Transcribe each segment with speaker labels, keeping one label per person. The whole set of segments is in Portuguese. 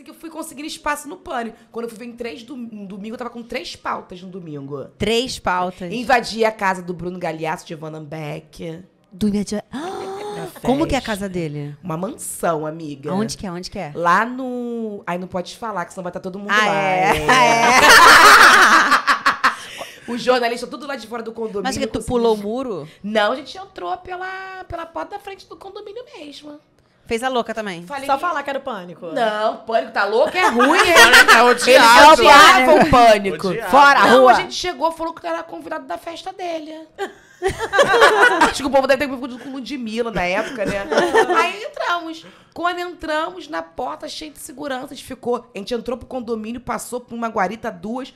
Speaker 1: assim que eu fui conseguindo espaço no pânico. Quando eu fui ver em três do, um domingo, eu tava com três pautas no domingo. Três pautas. Invadi a casa do Bruno Galhaço, de Van Beck. Do imediato. Ah! Como que é a casa dele? Uma mansão, amiga. Onde que é? Onde que é? Lá no. Aí não pode falar, que senão vai estar tá todo mundo ah, lá. É. é. Ah, é. Os jornalistas tudo lá de fora do condomínio. Mas que tu conseguiu... pulou o muro? Não, a gente entrou pela, pela porta da frente do condomínio mesmo. Fez a louca também. Falei Só que... falar que era o pânico. Não, pânico tá louco, é ruim, hein? pânico é odiado. Ele odiava o pânico. Odiado. Fora a rua. a gente chegou, falou que era convidado da festa dele. Acho que o povo deve ter confundido com Ludmilla na época, né? Aí entramos. Quando entramos, na porta cheia de segurança a gente ficou. A gente entrou pro condomínio, passou por uma guarita, duas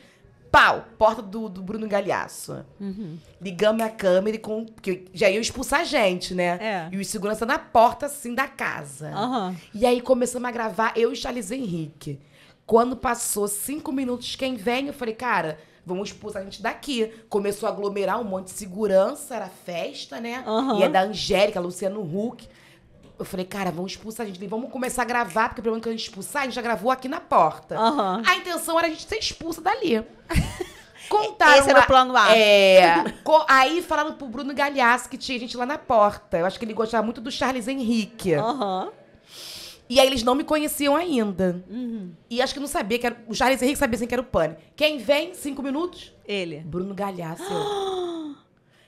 Speaker 1: Pau! Porta do, do Bruno Galhaço. Uhum. Ligamos a câmera e com. já ia expulsar a gente, né? É. E o segurança na porta, assim, da casa. Uhum. E aí começamos a gravar eu e Charles Henrique. Quando passou cinco minutos, quem vem? Eu falei, cara, vamos expulsar a gente daqui. Começou a aglomerar um monte de segurança, era festa, né? Uhum. E é da Angélica, Luciano Huck. Eu falei, cara, vamos expulsar a gente. Vamos começar a gravar, porque o problema é que a gente expulsar, a gente já gravou aqui na porta. Uhum. A intenção era a gente ser expulsa dali.
Speaker 2: Contaram. Esse era o plano A. É.
Speaker 1: aí falaram pro Bruno Galhaço, que tinha gente lá na porta. Eu acho que ele gostava muito do Charles Henrique. Aham. Uhum. E aí eles não me conheciam ainda. Uhum. E acho que não sabia que era. O Charles Henrique sabia assim que era o Pane. Quem vem, cinco minutos? Ele. Bruno Galhaço.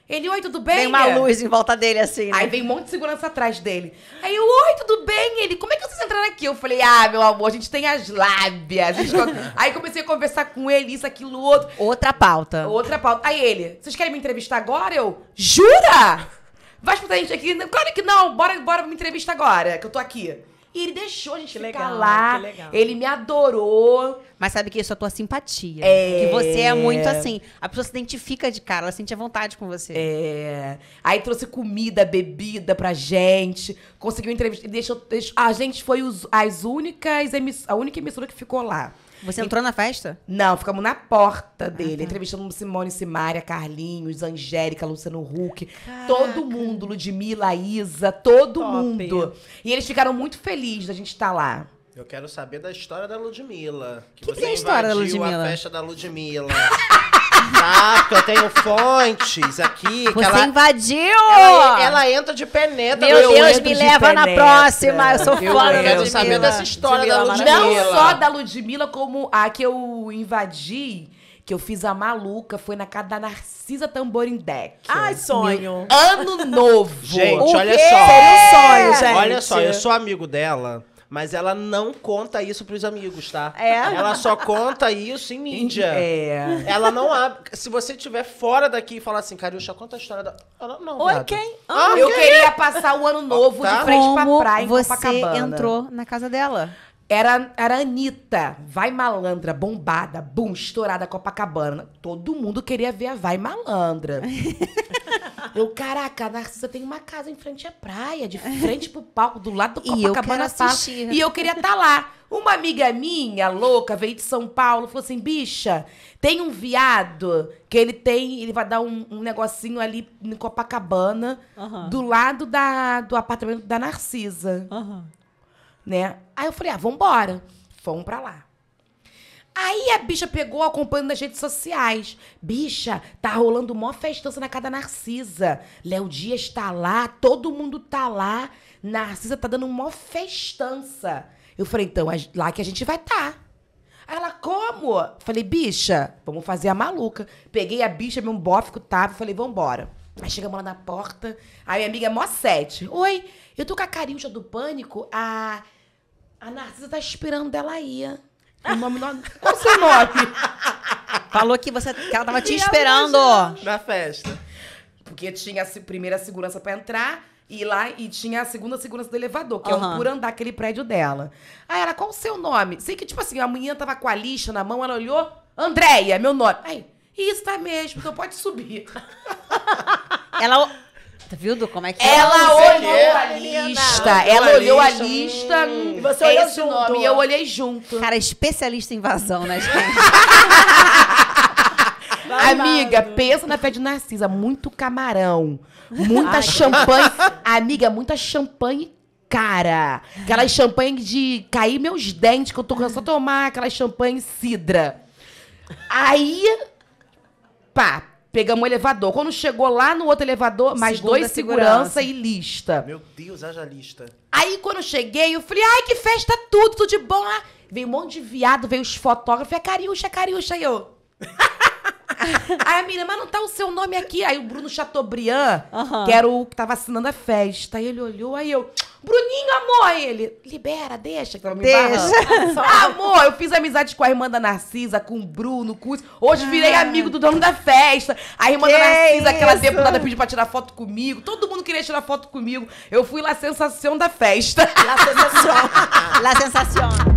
Speaker 1: ele, oi, tudo bem? Tem uma luz em volta dele, assim. Né? Aí vem um monte de segurança atrás dele. Aí ele, como é que vocês entraram aqui? Eu falei, ah, meu amor, a gente tem as lábias. Aí comecei a conversar com ele, isso, aquilo, outro. Outra pauta. Outra pauta. Aí ele, vocês querem me entrevistar agora? Eu, jura? Vai escutar a gente aqui? Claro que não, bora, bora me entrevista agora, que eu tô aqui. E ele deixou a gente que ficar legal, lá. Ele me adorou. Mas sabe que isso é a tua simpatia. É. Que você é muito assim. A pessoa se identifica de cara, ela sente a vontade com você. É. Aí trouxe comida, bebida pra gente. Conseguiu entrevista. Deixou, deixou, a gente foi os, as únicas a única emissora que ficou lá. Você entrou na festa? Não, ficamos na porta ah, dele, ah, tá. entrevistando Simone Simária, Carlinhos, Angélica, Luciano Huck, Caraca. todo mundo, Ludmilla, Isa, todo Top. mundo. E eles ficaram muito felizes da gente estar lá. Eu quero saber da história da Ludmilla. Que, que você que é a história da Ludmilla? a festa da Ludmilla. Tá, Exato, eu tenho fontes aqui. Você ela, invadiu! Ela, ela, entra de penetra. Meu Deus, me leva penetra. na próxima. Eu sou fã da Ludmilla. saber dessa história Ludmilla, da Ludmilla. É Não só da Ludmilla, como a que eu invadi que eu fiz a maluca foi na casa da Narcisa Tamborindec. Ai, sonho. Meu ano novo. Gente, o olha quê? só. um sonho, gente. Olha só, eu sou amigo dela mas ela não conta isso pros amigos, tá? É. Ela só conta isso em mídia. É. Ela não abre. Se você estiver fora daqui e falar assim, Cariúcha, conta a história da. Ela não. Oi, quem? Ah, ah eu quem? queria passar o ano tá. novo tá? de frente Como pra praia em você entrou na casa dela. Era, era Anitta, vai malandra, bombada, bum, estourada, Copacabana. Todo mundo queria ver a vai malandra. Eu, caraca, Narcisa tem uma casa em frente à praia, de frente pro palco, do lado do Copacabana Palace. Né? E eu queria estar tá lá. Uma amiga minha, louca, veio de São Paulo, falou assim: bicha, tem um viado que ele tem, ele vai dar um, um negocinho ali em Copacabana, uhum. do lado da, do apartamento da Narcisa. Uhum. Né? Aí eu falei: ah, vambora. Fomos pra lá. Aí a bicha pegou acompanhando nas redes sociais. Bicha, tá rolando mó festança na casa da Narcisa. Léo Dias tá lá, todo mundo tá lá. Narcisa tá dando mó festança. Eu falei, então, é lá que a gente vai tá. Aí ela, como? Falei, bicha, vamos fazer a maluca. Peguei a bicha, meu bófico tava, falei, vambora. Aí chegamos lá na porta, aí minha amiga é mó sete. Oi, eu tô com a carinha do pânico, a, a Narcisa tá esperando ela ir. O nome não... Qual o seu nome? Falou que você que ela tava te esperando. Na festa. Porque tinha a primeira segurança para entrar e lá e tinha a segunda segurança do elevador, que uhum. é um por andar aquele prédio dela. Aí ela, qual o seu nome? Sei que, tipo assim, a menina tava com a lixa na mão, ela olhou, Andréia, meu nome. Aí, isso tá mesmo, então pode subir. ela Tá Viu, Du, como é que é? Ela é. olhou a lista. Ela olhou a lista. Hum. E você olhou esse junto. nome. E eu olhei junto. Cara, especialista em invasão, né, gente? Amiga, pensa na fé de Narcisa. Muito camarão. Muita Ai, ah. champanhe. Amiga, muita champanhe cara. Aquelas champanhe de cair meus dentes, que eu tô cansado de tomar. Aquelas champanhe cidra. Aí, pá, Pegamos o elevador. Quando chegou lá no outro elevador, mais Segunda dois segurança. segurança. e lista. Meu Deus, haja lista. Aí quando cheguei, eu falei, ai, que festa tudo, tudo de bom. lá veio um monte de viado, veio os fotógrafos, é cariúcha, é cariúcha, aí eu. Aí a menina, mas não tá o seu nome aqui. Aí o Bruno Chateaubriand, Aham. que era o que tava assinando a festa. Aí ele olhou, aí eu. Bruninho, amor, ele. Libera, deixa que eu me deixa. Ah, amor, eu fiz amizade com a irmã da Narcisa, com o Bruno, com o... Hoje ah. virei ah. amigo do dono da festa. A irmã que da Narcisa, aquela isso? deputada, pediu pra tirar foto comigo. Todo mundo queria tirar foto comigo. Eu fui lá sensação da festa. La sensação. La sensação.